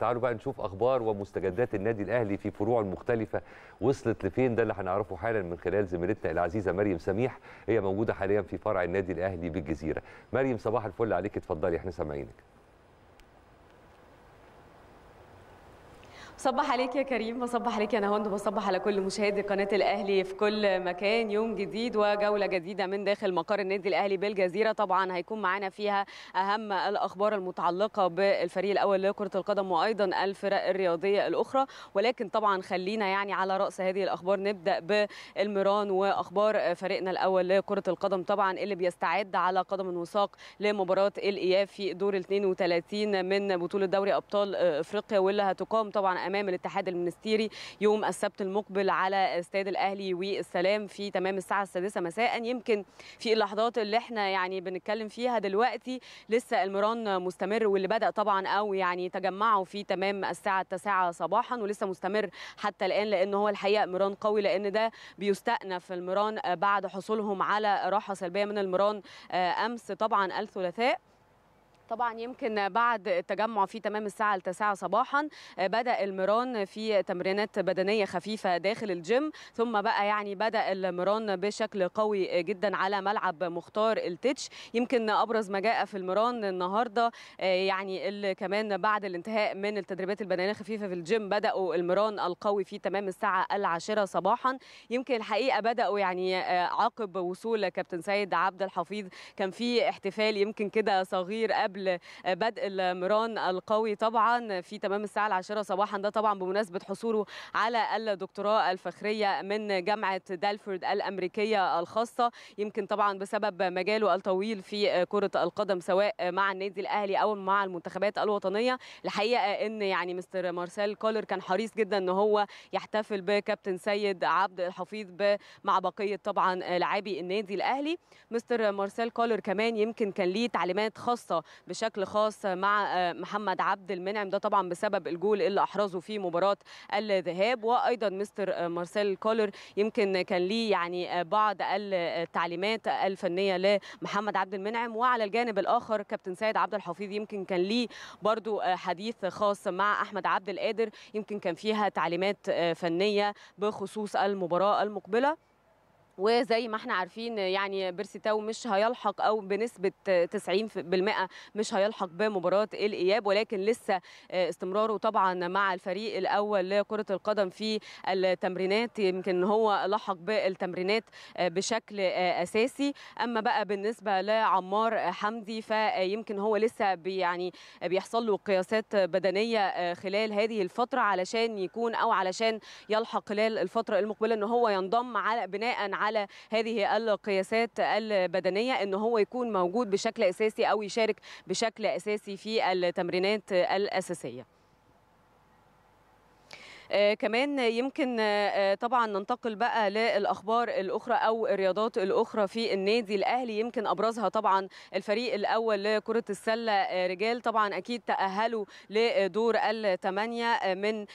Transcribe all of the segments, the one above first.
تعالوا بقى نشوف اخبار ومستجدات النادي الاهلي في فروعه المختلفه وصلت لفين ده اللي هنعرفه حالا من خلال زميلتنا العزيزه مريم سميح هي موجوده حاليا في فرع النادي الاهلي بالجزيره مريم صباح الفل عليك اتفضلي احنا سامعينك صبح عليك يا كريم بصبح عليك يا نهاوند بصبح على كل مشاهدي قناه الاهلي في كل مكان يوم جديد وجوله جديده من داخل مقر النادي الاهلي بالجزيره طبعا هيكون معانا فيها اهم الاخبار المتعلقه بالفريق الاول لكره القدم وايضا الفرق الرياضيه الاخرى ولكن طبعا خلينا يعني على راس هذه الاخبار نبدا بالمران واخبار فريقنا الاول لكره القدم طبعا اللي بيستعد على قدم وساق لمباراه الاياب في دور 32 من بطوله دوري ابطال افريقيا واللي هتقام طبعا امام الاتحاد المنستيري يوم السبت المقبل على استاد الاهلي والسلام في تمام الساعه السادسة مساء يمكن في اللحظات اللي احنا يعني بنتكلم فيها دلوقتي لسه المران مستمر واللي بدا طبعا او يعني تجمعوا في تمام الساعه 9 صباحا ولسه مستمر حتى الان لان هو الحقيقه مران قوي لان ده بيستأنف المران بعد حصولهم على راحه سلبيه من المران آه، امس طبعا الثلاثاء طبعا يمكن بعد التجمع في تمام الساعة التاسعة صباحا آه، بدأ المران في تمرينات بدنية خفيفة داخل الجيم ثم بقى يعني بدأ المران بشكل قوي جدا على ملعب مختار التتش يمكن أبرز ما جاء في المران النهاردة آه، يعني اللي كمان بعد الانتهاء من التدريبات البدنية الخفيفة في الجيم بدأوا المران القوي في تمام الساعة العاشرة صباحا يمكن الحقيقة بدأوا يعني آه، عقب وصول كابتن سيد عبد الحفيظ كان في احتفال يمكن كده صغير قبل قبل بدء المران القوي طبعا في تمام الساعه العاشرة صباحا ده طبعا بمناسبه حصوله على الدكتوراه الفخريه من جامعه دالفورد الامريكيه الخاصه يمكن طبعا بسبب مجاله الطويل في كره القدم سواء مع النادي الاهلي او مع المنتخبات الوطنيه الحقيقه ان يعني مستر مارسيل كولر كان حريص جدا ان هو يحتفل بكابتن سيد عبد الحفيظ مع بقيه طبعا لاعبي النادي الاهلي مستر مارسيل كولر كمان يمكن كان ليه تعليمات خاصه بشكل خاص مع آه، محمد عبد المنعم ده طبعا بسبب الجول اللي احرزه في مباراه الذهاب وايضا مستر آه، مارسيل كولر يمكن كان ليه يعني آه، بعض التعليمات الفنيه لمحمد عبد المنعم وعلى الجانب الاخر كابتن سيد عبد الحفيظ يمكن كان ليه برضو حديث خاص مع احمد عبد القادر يمكن كان فيها تعليمات فنيه بخصوص المباراه المقبله وزي ما احنا عارفين يعني بيرسيتاو مش هيلحق او بنسبه 90% مش هيلحق بمباراه الاياب ولكن لسه آه، استمراره طبعا مع الفريق الاول لكره القدم في التمرينات يمكن هو لحق بالتمرينات آه، بشكل آه، اساسي اما بقى بالنسبه لعمار حمدي فيمكن هو لسه يعني بيحصل له قياسات بدنيه خلال هذه الفتره علشان يكون او علشان يلحق خلال الفتره المقبله ان هو ينضم على بناء على على هذه القياسات البدنيه ان هو يكون موجود بشكل اساسي او يشارك بشكل اساسي في التمرينات الاساسيه آه، كمان يمكن آه، طبعا ننتقل بقى للاخبار الاخرى او الرياضات الاخرى في النادي الاهلي يمكن ابرزها طبعا الفريق الاول لكره السله آه، رجال طبعا اكيد تاهلوا لدور الثمانيه من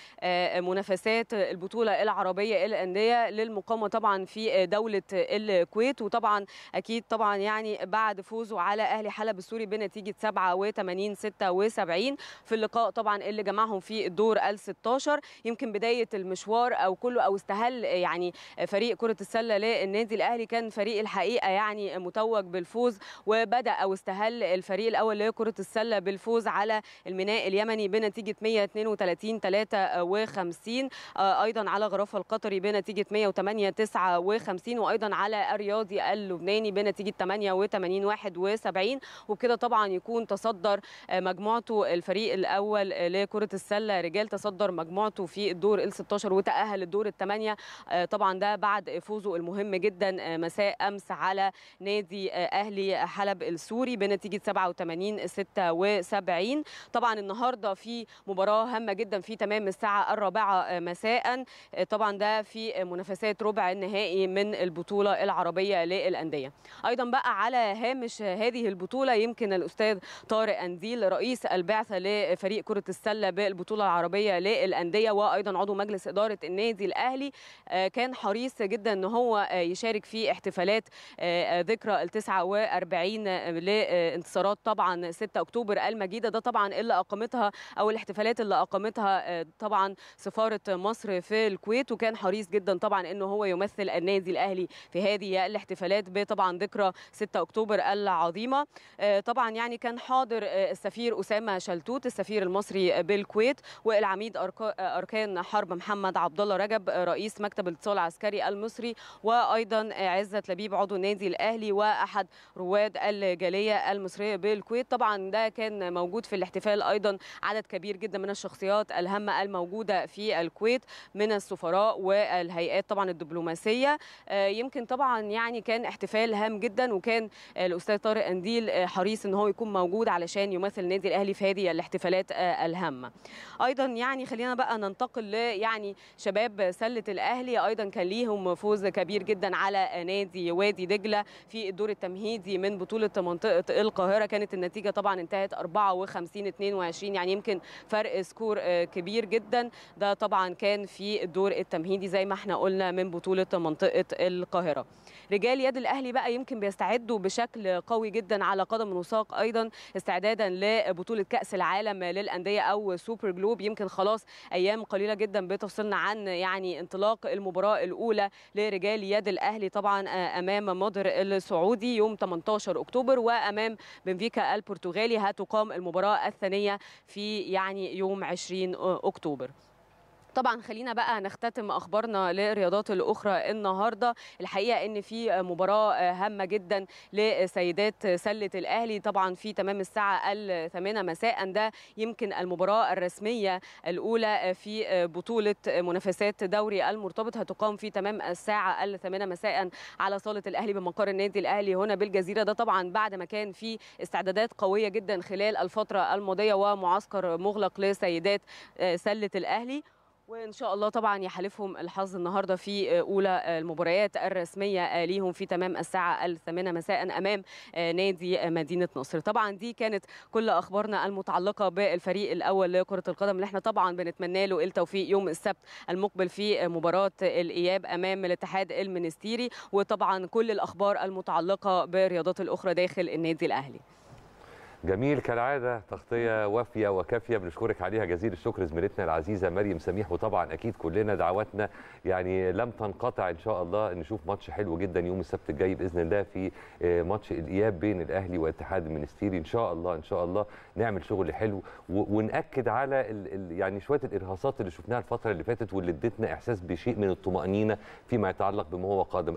منافسات البطوله العربيه الانديه للمقامه طبعا في دوله الكويت وطبعا اكيد طبعا يعني بعد فوزه على اهلي حلب السوري بنتيجه 87 76 في اللقاء طبعا اللي جمعهم في الدور ال 16 يمكن يمكن بدايه المشوار او كله او استهل يعني فريق كره السله للنادي الاهلي كان فريق الحقيقه يعني متوج بالفوز وبدا او استهل الفريق الاول لكره السله بالفوز على الميناء اليمني بنتيجه 132 53 آه، ايضا على غرفه القطري بنتيجه 108 59 وايضا على الرياضي اللبناني بنتيجه 88 71 وبكده طبعا يكون تصدر آه، مجموعته الفريق الاول لكره السله رجال تصدر مجموعته في الدور ال 16 وتاهل الدور الثمانيه آه، طبعا ده بعد فوزه المهم جدا آه، مساء امس على نادي آه، اهلي حلب السوري بنتيجه 87 76 طبعا النهارده في مباراه هامه جدا في تمام الساعه الرابعه مساء طبعا ده في منافسات ربع النهائي من البطوله العربيه للانديه ايضا بقى على هامش هذه البطوله يمكن الاستاذ طارق انديل رئيس البعثه لفريق كره السله بالبطوله العربيه للانديه وايضا ايضا عضو مجلس اداره النادي الاهلي آه، كان حريص جدا ان هو آه، يشارك في احتفالات آه، ذكرى ال 49 لانتصارات طبعا 6 اكتوبر المجيده ده طبعا اللي اقامتها او الاحتفالات اللي اقامتها طبعا سفاره مصر في الكويت وكان حريص جدا طبعا ان هو يمثل النادي الاهلي في هذه الاحتفالات بطبعا ذكرى 6 اكتوبر العظيمه طبعا يعني كان حاضر السفير اسامه شلتوت السفير المصري بالكويت والعميد اركان حرب محمد عبد الله رجب رئيس مكتب الاتصال العسكري المصري وايضا عزت لبيب عضو النادي الاهلي واحد رواد الجاليه المصريه بالكويت طبعا ده كان موجود في الاحتفال ايضا عدد كبير جدا من الشخصيات الهامه الموجوده في الكويت من السفراء والهيئات طبعا الدبلوماسيه آه، يمكن طبعا يعني كان احتفال هام جدا وكان الاستاذ طارق قنديل آه، حريص ان هو يكون موجود علشان يمثل النادي الاهلي في هذه الاحتفالات آه، الهامه ايضا يعني خلينا بقى ننتقل انتقل يعني شباب سله الاهلي ايضا كان ليهم فوز كبير جدا على نادي وادي دجله في الدور التمهيدي من بطوله منطقه القاهره كانت النتيجه طبعا انتهت 54 22 يعني يمكن فرق سكور آه، كبير جدا ده طبعا كان في الدور التمهيدي زي ما احنا قلنا من بطوله منطقه القاهره رجال يد الاهلي بقى يمكن بيستعدوا بشكل قوي جدا على قدم وساق ايضا استعدادا لبطوله كاس العالم للانديه او سوبر جلوب يمكن خلاص ايام قليله قليلة جدا بتفصلنا عن يعني انطلاق المباراه الاولى لرجال يد الاهلي طبعا آه، امام مدر السعودي يوم 18 اكتوبر وامام بنفيكا البرتغالي هتقام المباراه الثانيه في يعني يوم 20 آه، اكتوبر طبعا خلينا بقى نختتم اخبارنا للرياضات الاخرى النهارده الحقيقه ان في مباراه هامه جدا لسيدات سله الاهلي طبعا في تمام الساعه الثامنه مساء ده يمكن المباراه الرسميه الاولى في بطوله منافسات دوري المرتبط هتقام في تمام الساعه الثامنه مساء على صاله الاهلي بمقر النادي الاهلي هنا بالجزيره ده طبعا بعد ما كان في استعدادات قويه جدا خلال الفتره الماضيه ومعسكر مغلق لسيدات سله الاهلي وان شاء الله طبعا يحالفهم الحظ النهارده في آه، اولى آه، المباريات الرسميه آه، ليهم في تمام الساعه الثامنه مساء امام نادي مدينه نصر طبعا دي كانت كل اخبارنا المتعلقه بالفريق الاول لكره القدم اللي احنا طبعا بنتمنى له التوفيق يوم السبت المقبل في مباراه الاياب امام الاتحاد المنستيري وطبعا كل الاخبار المتعلقه بالرياضات الاخرى داخل النادي الاهلي جميل كالعاده تغطيه وافيه وكافيه بنشكرك عليها جزيل الشكر زميلتنا العزيزه مريم سميح وطبعا اكيد كلنا دعواتنا يعني لم تنقطع ان شاء الله نشوف ماتش حلو جدا يوم السبت الجاي باذن الله في آه، ماتش الاياب بين الاهلي واتحاد المنستيري ان شاء الله ان شاء الله نعمل شغل حلو وناكد على يعني شويه الارهاصات اللي شفناها الفتره اللي فاتت واللي ادتنا احساس بشيء من الطمانينه فيما يتعلق بما هو قادم